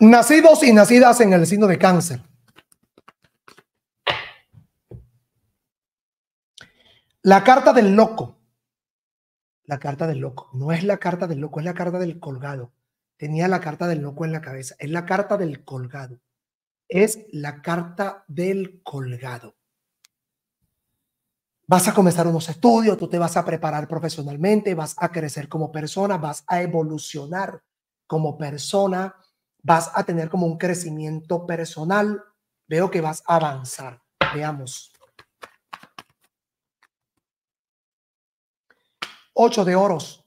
Nacidos y nacidas en el signo de cáncer. La carta del loco. La carta del loco. No es la carta del loco, es la carta del colgado. Tenía la carta del loco en la cabeza. Es la carta del colgado. Es la carta del colgado. Vas a comenzar unos estudios, tú te vas a preparar profesionalmente, vas a crecer como persona, vas a evolucionar como persona vas a tener como un crecimiento personal, veo que vas a avanzar. Veamos. Ocho de oros.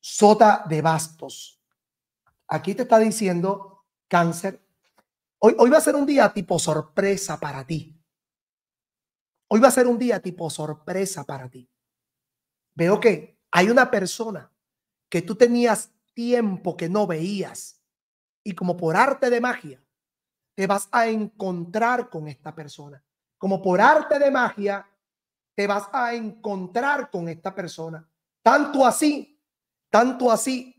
Sota de bastos. Aquí te está diciendo cáncer. Hoy, hoy va a ser un día tipo sorpresa para ti. Hoy va a ser un día tipo sorpresa para ti. Veo que hay una persona que tú tenías tiempo que no veías. Y como por arte de magia, te vas a encontrar con esta persona. Como por arte de magia, te vas a encontrar con esta persona. Tanto así, tanto así,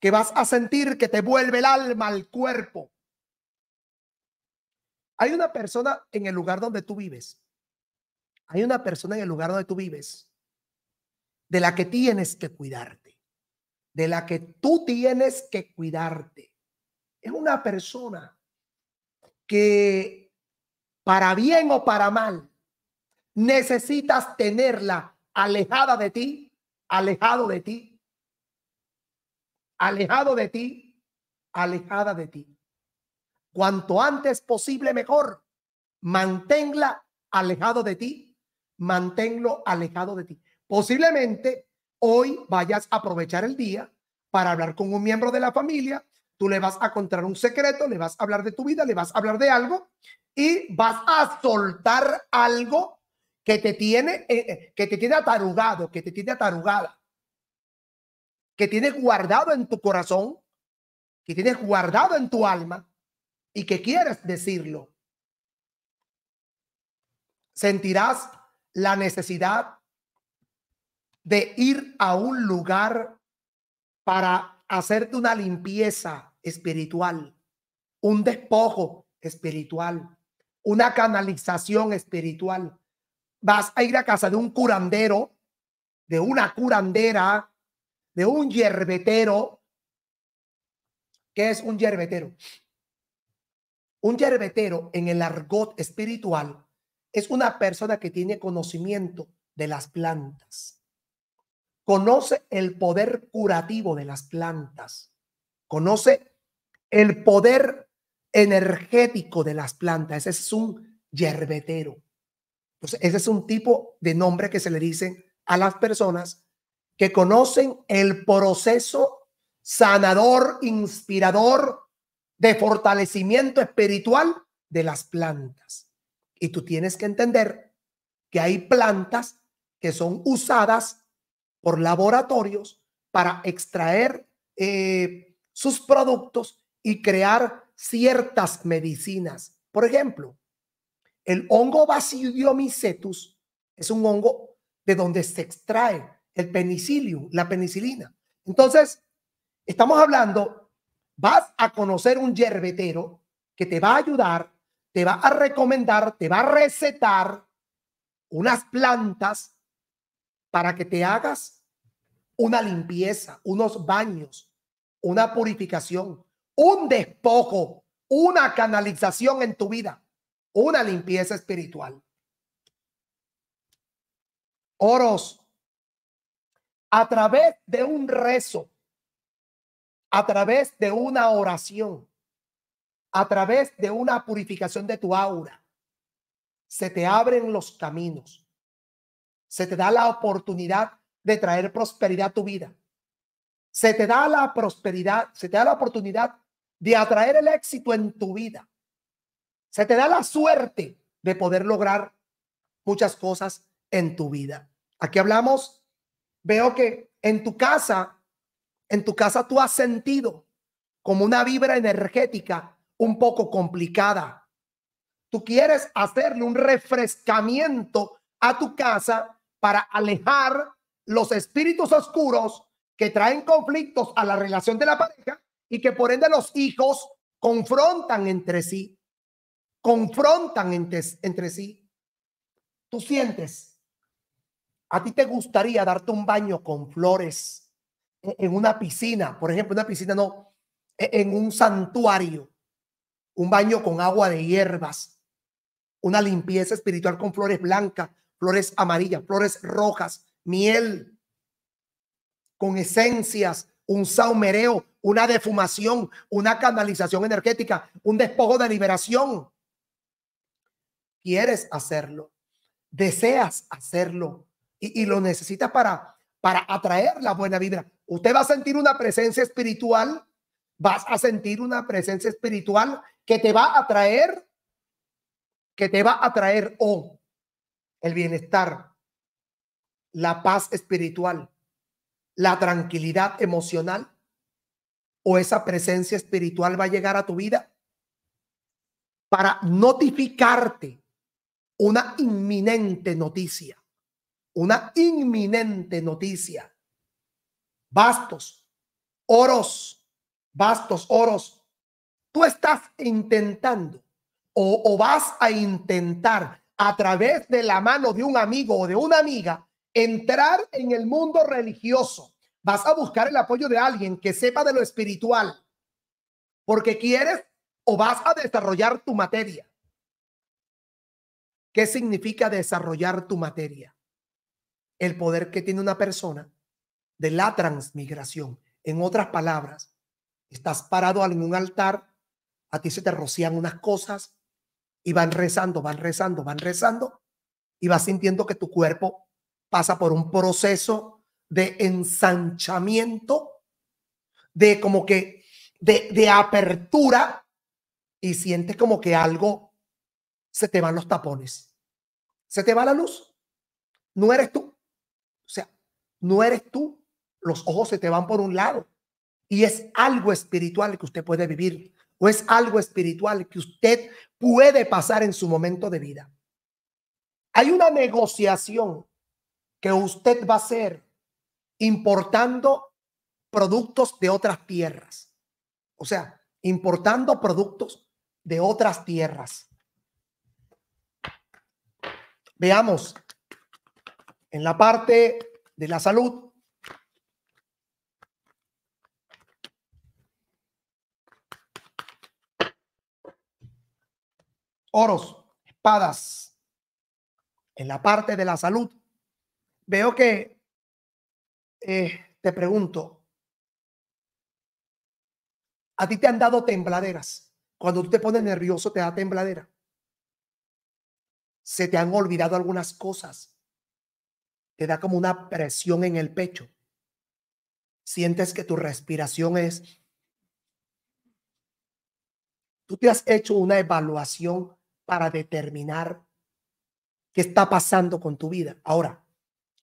que vas a sentir que te vuelve el alma al cuerpo. Hay una persona en el lugar donde tú vives. Hay una persona en el lugar donde tú vives de la que tienes que cuidar de la que tú tienes que cuidarte. Es una persona que para bien o para mal necesitas tenerla alejada de ti, alejado de ti, alejado de ti, alejada de ti. Cuanto antes posible mejor, manténla alejado de ti, manténlo alejado de ti. Posiblemente hoy vayas a aprovechar el día para hablar con un miembro de la familia, tú le vas a contar un secreto, le vas a hablar de tu vida, le vas a hablar de algo y vas a soltar algo que te tiene, eh, eh, que te tiene atarugado, que te tiene atarugada, que tienes guardado en tu corazón, que tienes guardado en tu alma y que quieres decirlo. Sentirás la necesidad de ir a un lugar para hacerte una limpieza espiritual, un despojo espiritual, una canalización espiritual. Vas a ir a casa de un curandero, de una curandera, de un yerbetero. ¿Qué es un yerbetero? Un yerbetero en el argot espiritual es una persona que tiene conocimiento de las plantas conoce el poder curativo de las plantas, conoce el poder energético de las plantas. Ese es un yerbetero. ese es un tipo de nombre que se le dice a las personas que conocen el proceso sanador, inspirador, de fortalecimiento espiritual de las plantas. Y tú tienes que entender que hay plantas que son usadas por laboratorios para extraer eh, sus productos y crear ciertas medicinas. Por ejemplo, el hongo Basidiomycetus es un hongo de donde se extrae el penicilium, la penicilina. Entonces, estamos hablando, vas a conocer un yerbetero que te va a ayudar, te va a recomendar, te va a recetar unas plantas para que te hagas una limpieza, unos baños, una purificación, un despojo, una canalización en tu vida, una limpieza espiritual. Oros, a través de un rezo, a través de una oración, a través de una purificación de tu aura, se te abren los caminos se te da la oportunidad de traer prosperidad a tu vida. Se te da la prosperidad, se te da la oportunidad de atraer el éxito en tu vida. Se te da la suerte de poder lograr muchas cosas en tu vida. Aquí hablamos, veo que en tu casa, en tu casa tú has sentido como una vibra energética un poco complicada. Tú quieres hacerle un refrescamiento a tu casa para alejar los espíritus oscuros que traen conflictos a la relación de la pareja y que por ende los hijos confrontan entre sí, confrontan entre, entre sí. Tú sientes, a ti te gustaría darte un baño con flores e-, en una piscina, por ejemplo, una piscina no, e-, en un santuario, un baño con agua de hierbas, una limpieza espiritual con flores blancas, flores amarillas, flores rojas, miel, con esencias, un saumereo, una defumación, una canalización energética, un despojo de liberación. Quieres hacerlo, deseas hacerlo y, lo necesitas para, para atraer la buena vibra. Usted va a sentir una presencia espiritual, vas a sentir una presencia espiritual que te va a atraer, que te va a atraer o el bienestar, la paz espiritual, la tranquilidad emocional o esa presencia espiritual va a llegar a tu vida para notificarte una inminente noticia, una inminente noticia. Bastos, oros, bastos, oros. Tú estás intentando o, o vas a intentar a través de la mano de un amigo o de una amiga, entrar en el mundo religioso. Vas a buscar el apoyo de alguien que sepa de lo espiritual, porque quieres o vas a desarrollar tu materia. ¿Qué significa desarrollar tu materia? El poder que tiene una persona de la transmigración. En otras palabras, estás parado en un altar, a ti se te rocían unas cosas, y van rezando, van rezando, van rezando y vas sintiendo que tu cuerpo pasa por un proceso de ensanchamiento, de como que, de, apertura y sientes como que algo, se te van los tapones, se te va la luz, no eres tú, o sea, no eres tú, los ojos se te van por un lado y es algo espiritual que usted puede vivir o es algo espiritual que usted puede pasar en su momento de vida. Hay una negociación que usted va a hacer importando productos de otras tierras. O sea, importando productos de otras tierras. Veamos, en la parte de la salud, oros, espadas. En la parte de la salud, veo que eh, te pregunto, a ti te han dado tembladeras. Cuando tú te pones nervioso, te da tembladera. Se te han olvidado algunas cosas. Te da como una presión en el pecho. Sientes que tu respiración es... Tú te has hecho una evaluación para determinar qué está pasando con tu vida. Ahora,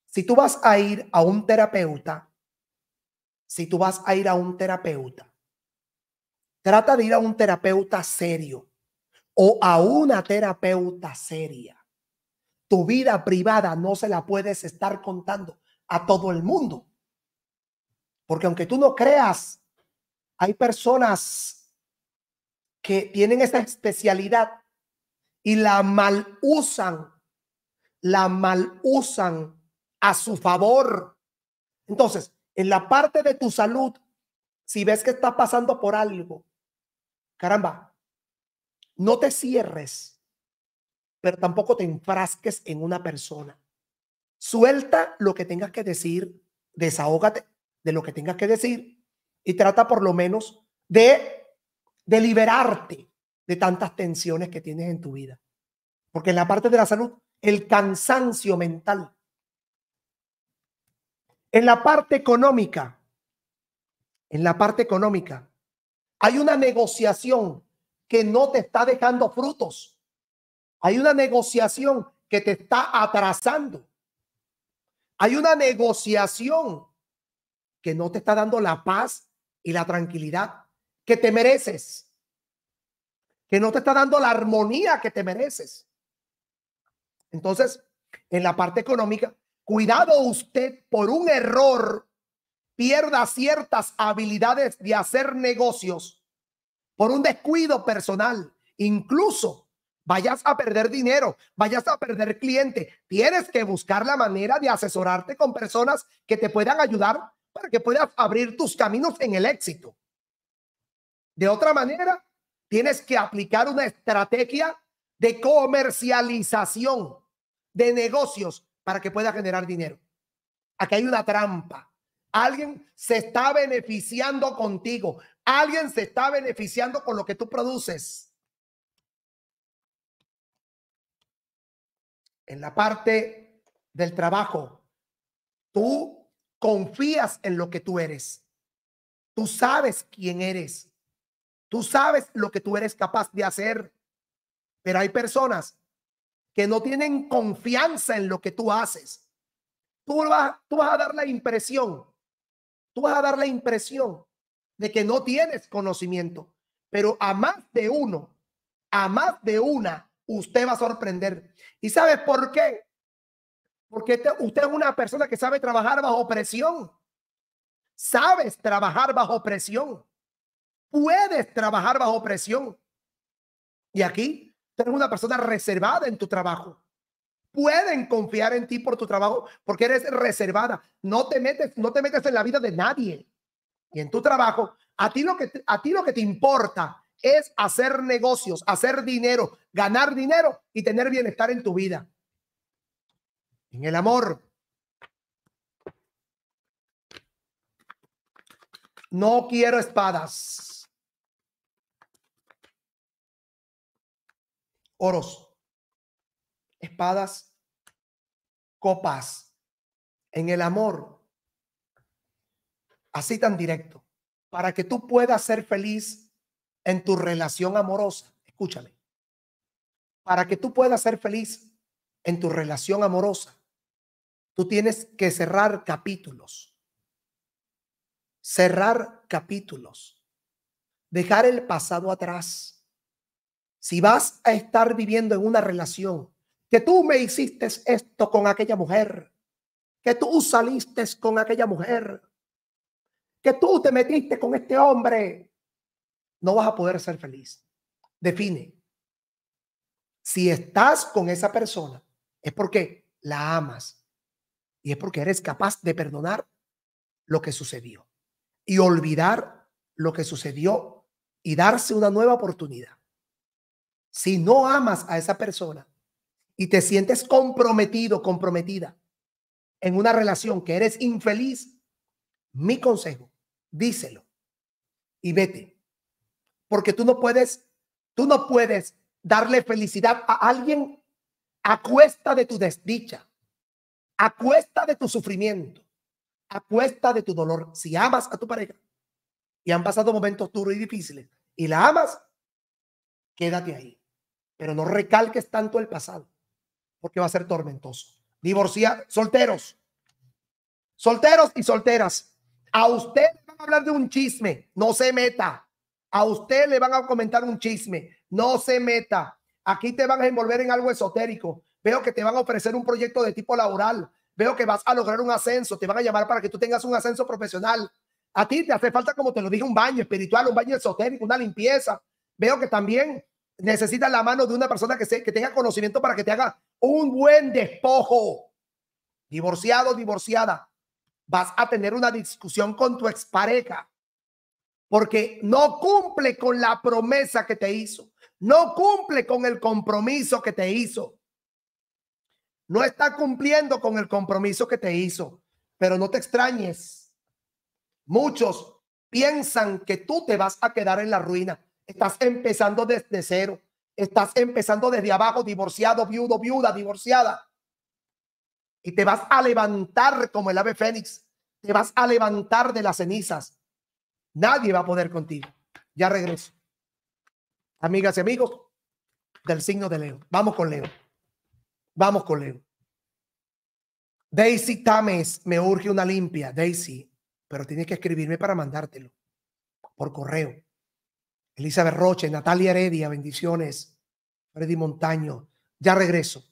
si tú vas a ir a un terapeuta, si tú vas a ir a un terapeuta, trata de ir a un terapeuta serio o a una terapeuta seria. Tu vida privada no se la puedes estar contando a todo el mundo. Porque aunque tú no creas, hay personas que tienen esa especialidad y la mal usan, la mal usan a su favor. Entonces, en la parte de tu salud, si ves que estás pasando por algo, caramba, no te cierres, pero tampoco te enfrasques en una persona. Suelta lo que tengas que decir, desahógate de lo que tengas que decir y trata por lo menos de, deliberarte. liberarte de tantas tensiones que tienes en tu vida. Porque en la parte de la salud, el cansancio mental. En la parte económica, en la parte económica, hay una negociación que no te está dejando frutos. Hay una negociación que te está atrasando. Hay una negociación que no te está dando la paz y la tranquilidad que te mereces que no te está dando la armonía que te mereces. Entonces, en la parte económica, cuidado usted por un error, pierda ciertas habilidades de hacer negocios, por un descuido personal, incluso vayas a perder dinero, vayas a perder cliente. Tienes que buscar la manera de asesorarte con personas que te puedan ayudar para que puedas abrir tus caminos en el éxito. De otra manera, Tienes que aplicar una estrategia de comercialización de negocios para que pueda generar dinero. Aquí hay una trampa. Alguien se está beneficiando contigo. Alguien se está beneficiando con lo que tú produces. En la parte del trabajo, tú confías en lo que tú eres. Tú sabes quién eres. Tú sabes lo que tú eres capaz de hacer, pero hay personas que no tienen confianza en lo que tú haces. Tú vas, tú vas a dar la impresión, tú vas a dar la impresión de que no tienes conocimiento, pero a más de uno, a más de una, usted va a sorprender. ¿Y sabes por qué? Porque usted es una persona que sabe trabajar bajo presión. Sabes trabajar bajo presión puedes trabajar bajo presión. Y aquí, tengo eres una persona reservada en tu trabajo. Pueden confiar en ti por tu trabajo porque eres reservada. No te metes, no te metes en la vida de nadie. Y en tu trabajo, a ti lo que, a ti lo que te importa es hacer negocios, hacer dinero, ganar dinero y tener bienestar en tu vida. En el amor. No quiero espadas. oros, espadas, copas, en el amor, así tan directo, para que tú puedas ser feliz en tu relación amorosa. Escúchame, para que tú puedas ser feliz en tu relación amorosa, tú tienes que cerrar capítulos. Cerrar capítulos. Dejar el pasado atrás si vas a estar viviendo en una relación, que tú me hiciste esto con aquella mujer, que tú saliste con aquella mujer, que tú te metiste con este hombre, no vas a poder ser feliz. Define. Si estás con esa persona, es porque la amas y es porque eres capaz de perdonar lo que sucedió y olvidar lo que sucedió y darse una nueva oportunidad. Si no amas a esa persona y te sientes comprometido, comprometida en una relación que eres infeliz, mi consejo, díselo y vete. Porque tú no puedes, tú no puedes darle felicidad a alguien a cuesta de tu desdicha, a cuesta de tu sufrimiento, a cuesta de tu dolor. Si amas a tu pareja y han pasado momentos duros y difíciles y la amas, quédate ahí pero no recalques tanto el pasado, porque va a ser tormentoso. Divorciados, solteros, solteros y solteras. A usted le van a hablar de un chisme, no se meta. A usted le van a comentar un chisme, no se meta. Aquí te van a envolver en algo esotérico. Veo que te van a ofrecer un proyecto de tipo laboral. Veo que vas a lograr un ascenso. Te van a llamar para que tú tengas un ascenso profesional. A ti te hace falta, como te lo dije, un baño espiritual, un baño esotérico, una limpieza. Veo que también necesitas la mano de una persona que, se, que tenga conocimiento para que te haga un buen despojo. Divorciado, divorciada, vas a tener una discusión con tu expareja porque no cumple con la promesa que te hizo, no cumple con el compromiso que te hizo. No está cumpliendo con el compromiso que te hizo, pero no te extrañes. Muchos piensan que tú te vas a quedar en la ruina Estás empezando desde cero. Estás empezando desde abajo, divorciado, viudo, viuda, divorciada. Y te vas a levantar como el ave fénix. Te vas a levantar de las cenizas. Nadie va a poder contigo. Ya regreso. Amigas y amigos del signo de Leo. Vamos con Leo. Vamos con Leo. Daisy Tames, me urge una limpia, Daisy, pero tienes que escribirme para mandártelo por correo. Elizabeth Roche, Natalia Heredia, bendiciones, Freddy Montaño. Ya regreso.